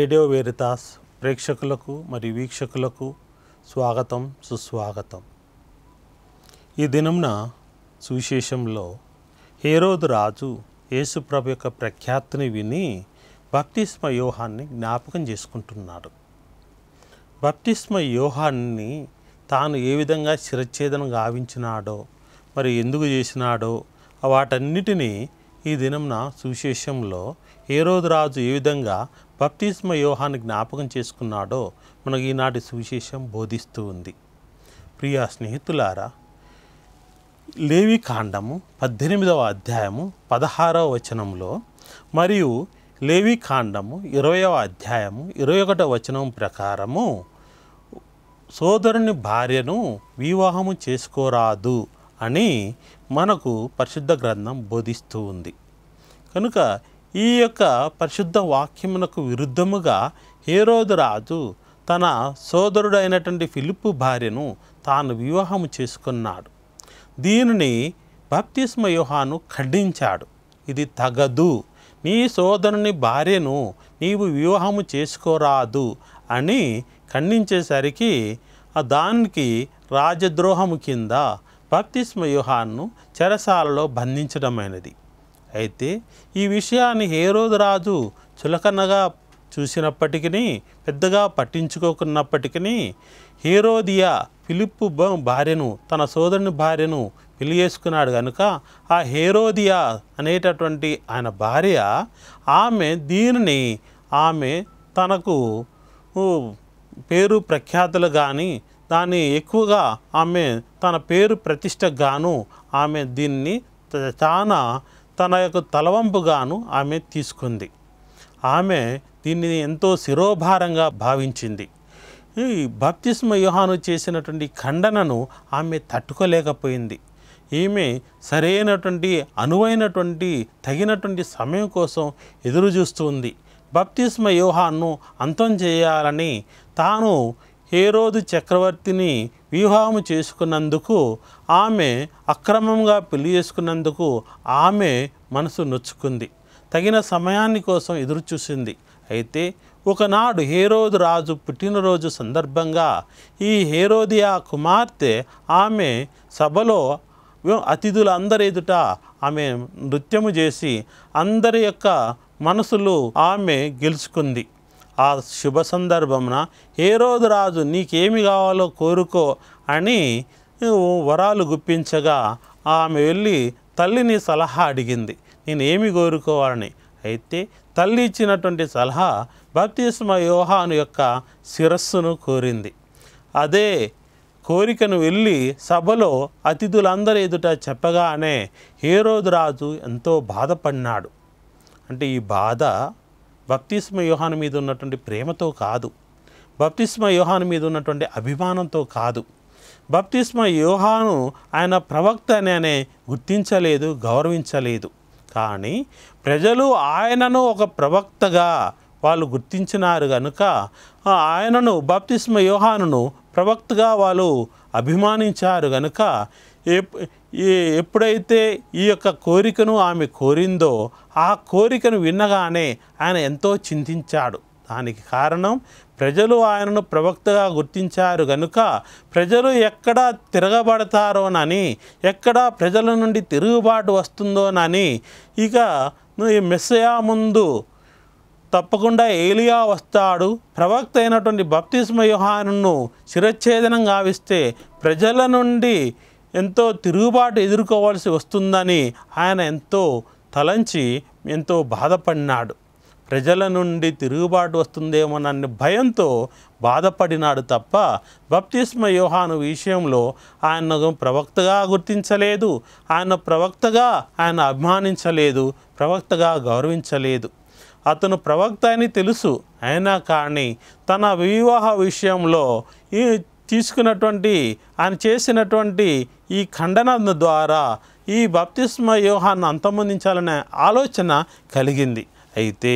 radio వేరితాస్ ప్రేక్షకులకు మరియు వీక్షకులకు స్వాగతం సుస్వాగతం ఈ దినంన సువిశేషంలో హేరోదు రాజు యేసుప్రభు యొక్క ప్రఖ్యాతిని విని బప్తిస్మ వ్యూహాన్ని జ్ఞాపకం చేసుకుంటున్నాడు బప్తిస్మ వ్యూహాన్ని తాను ఏ విధంగా శిరచ్ఛేదనం గావించినాడో మరి ఎందుకు చేసినాడో వాటన్నిటినీ ఈ దినంన సువిశేషంలో ఏరోదు రాజు ఏ విధంగా బప్తిస్మ వ్యూహాన్ని జ్ఞాపకం చేసుకున్నాడో మనకు ఈనాటి సువిశేషం బోధిస్తూ ఉంది ప్రియా స్నేహితులారా లేవి కాండము పద్దెనిమిదవ అధ్యాయము పదహారవ వచనంలో మరియు లేవి కాండము ఇరవయవ అధ్యాయము ఇరవై ఒకటవ వచనం ప్రకారము సోదరుని భార్యను వివాహము చేసుకోరాదు అని మనకు పరిశుద్ధ గ్రంథం బోధిస్తూ ఉంది కనుక ఈ యొక్క పరిశుద్ధ వాక్యమునకు విరుద్ధముగా హేరోదు రాజు తన సోదరుడైనటువంటి ఫిలిప్పు భార్యను తాను వివాహము చేసుకున్నాడు దీనిని భక్తిస్మ వ్యూహాను ఖండించాడు ఇది తగదు నీ సోదరుని భార్యను నీవు వివాహము చేసుకోరాదు అని ఖండించేసరికి దానికి రాజద్రోహము కింద బాప్తిస్మ యుహాన్ను చెరసాలలో బంధించడమైనది అయితే ఈ విషయాన్ని హేరోదు రాజు చులకనగా చూసినప్పటికీ పెద్దగా పట్టించుకోకున్నప్పటికీ హేరోదియా ఫిలిప్పు భార్యను తన సోదరుని భార్యను పెళ్లి చేసుకున్నాడు కనుక ఆ హేరోదియా అనేటటువంటి ఆయన భార్య ఆమె దీనిని ఆమె తనకు పేరు ప్రఖ్యాతులు కానీ దాన్ని ఎక్కువగా ఆమె తన పేరు ప్రతిష్ట గాను ఆమె దీన్ని చాలా తన యొక్క తలవంపుగాను ఆమె తీసుకుంది ఆమె దీన్ని ఎంతో శిరోభారంగా భావించింది ఈ భక్తిస్మ వ్యూహాను చేసినటువంటి ఖండనను ఆమె తట్టుకోలేకపోయింది ఈమె సరైనటువంటి అనువైనటువంటి తగినటువంటి సమయం కోసం ఎదురు చూస్తుంది భక్తిస్మ యోహాన్ను అంతం చేయాలని తాను హేరోదు చక్రవర్తిని వివాహము చేసుకున్నందుకు ఆమె అక్రమంగా పెళ్లి చేసుకున్నందుకు ఆమె మనసు నొచ్చుకుంది తగిన సమయాన్ని కోసం ఎదురుచూసింది అయితే ఒకనాడు హేరోదు రాజు పుట్టినరోజు సందర్భంగా ఈ హేరోదియా కుమార్తె ఆమె సభలో అతిథులందరి ఎదుట ఆమె నృత్యము చేసి అందరి యొక్క మనసులు ఆమె గెలుచుకుంది ఆ శుభ సందర్భమున ఏ రోజు రాజు నీకేమి కావాలో కోరుకో అని వరాలు గుప్పించగా ఆమె వెళ్ళి తల్లిని సలహా అడిగింది నేను ఏమి కోరుకోవాలని అయితే తల్లి ఇచ్చినటువంటి సలహా భక్తిస్మ యోహాను యొక్క శిరస్సును కోరింది అదే కోరికను వెళ్ళి సభలో అతిథులందరి ఎదుట చెప్పగానే రోజు రాజు ఎంతో బాధపడినాడు అంటే ఈ బాధ బప్తిస్మ వ్యూహాన్ మీద ఉన్నటువంటి ప్రేమతో కాదు బప్తిస్మ వ్యూహాన్ మీద ఉన్నటువంటి అభిమానంతో కాదు బప్తిస్మ వ్యూహాను ఆయన ప్రవక్త అనే గుర్తించలేదు గౌరవించలేదు కానీ ప్రజలు ఆయనను ఒక ప్రవక్తగా వాళ్ళు గుర్తించినారు కనుక ఆయనను బాప్తిస్మ యోహానును ప్రవక్తగా వాళ్ళు అభిమానించారు కనుక ఎప్పుడైతే ఈ యొక్క కోరికను ఆమె కోరిందో ఆ కోరికను వినగానే ఆయన ఎంతో చింతించాడు దానికి కారణం ప్రజలు ఆయనను ప్రవక్తగా గుర్తించారు కనుక ప్రజలు ఎక్కడ తిరగబడతారోనని ఎక్కడ ప్రజల నుండి తిరుగుబాటు వస్తుందోనని ఇక ఈ మెస్సయా ముందు తప్పకుండా ఏలియా వస్తాడు ప్రవక్త అయినటువంటి బప్తిస్మ వ్యూహాను శిరచ్ఛేదనం గావిస్తే ప్రజల నుండి ఎంతో తిరుగుబాటు ఎదుర్కోవాల్సి వస్తుందని ఆయన ఎంతో తలంచి ఎంతో బాధపడినాడు ప్రజల నుండి తిరుగుబాటు వస్తుందేమోనని భయంతో బాధపడినాడు తప్ప బప్తిస్మ వ్యూహాను విషయంలో ఆయన ప్రవక్తగా గుర్తించలేదు ఆయన ప్రవక్తగా ఆయన అభిమానించలేదు ప్రవక్తగా గౌరవించలేదు అతను ప్రవక్త అని తెలుసు అయినా కానీ తన వివాహ విషయంలో ఈ తీసుకున్నటువంటి ఆయన చేసినటువంటి ఈ ఖండన ద్వారా ఈ బప్తిస్మ వ్యూహాన్ని అంతమొందించాలనే ఆలోచన కలిగింది అయితే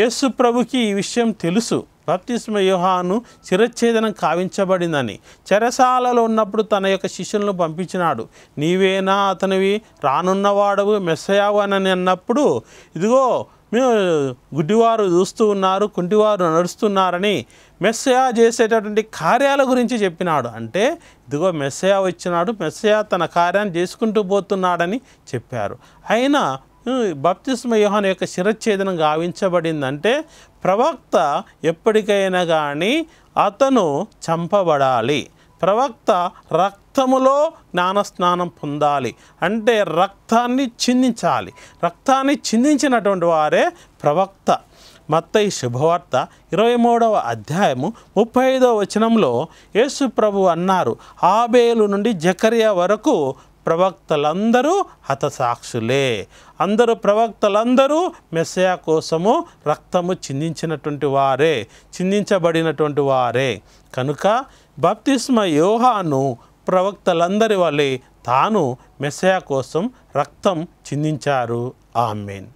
యేసు ప్రభుకి ఈ విషయం తెలుసు బప్తిస్మ వ్యూహాను చిరచ్ఛేదనం కావించబడిందని చెరసాలలో ఉన్నప్పుడు తన యొక్క శిష్యులను పంపించినాడు నీవేనా అతనివి రానున్నవాడవు మెస్సయావు అని అన్నప్పుడు ఇదిగో గుడ్డివారు చూస్తూ ఉన్నారు కుంటివారు నడుస్తున్నారని మెస్సయా చేసేటటువంటి కార్యాల గురించి చెప్పినాడు అంటే ఇదిగో మెస్సయా వచ్చినాడు మెస్సయా తన కార్యాన్ని చేసుకుంటూ పోతున్నాడని చెప్పారు అయినా బప్తిస్మ యోహాన్ యొక్క శిరచ్ఛేదనం గావించబడిందంటే ప్రవక్త ఎప్పటికైనా కానీ అతను చంపబడాలి ప్రవక్త రక్తములో జ్ఞానస్నానం పొందాలి అంటే రక్తాన్ని చిందించాలి రక్తాన్ని చిందించినటువంటి వారే ప్రవక్త మత్తయి శుభవార్త ఇరవై మూడవ అధ్యాయము ముప్పై ఐదవ వచనంలో యేసు ప్రభు అన్నారు ఆబేలు నుండి జకరియా వరకు ప్రవక్తలందరూ హతసాక్షులే అందరూ ప్రవక్తలందరూ మెస్సయా కోసము రక్తము చిందించినటువంటి వారే చిందించబడినటువంటి వారే కనుక బప్తిస్మ యోహాను ప్రవక్తలందరి వలె తాను మెస్సయా కోసం రక్తం చిందించారు ఆమెన్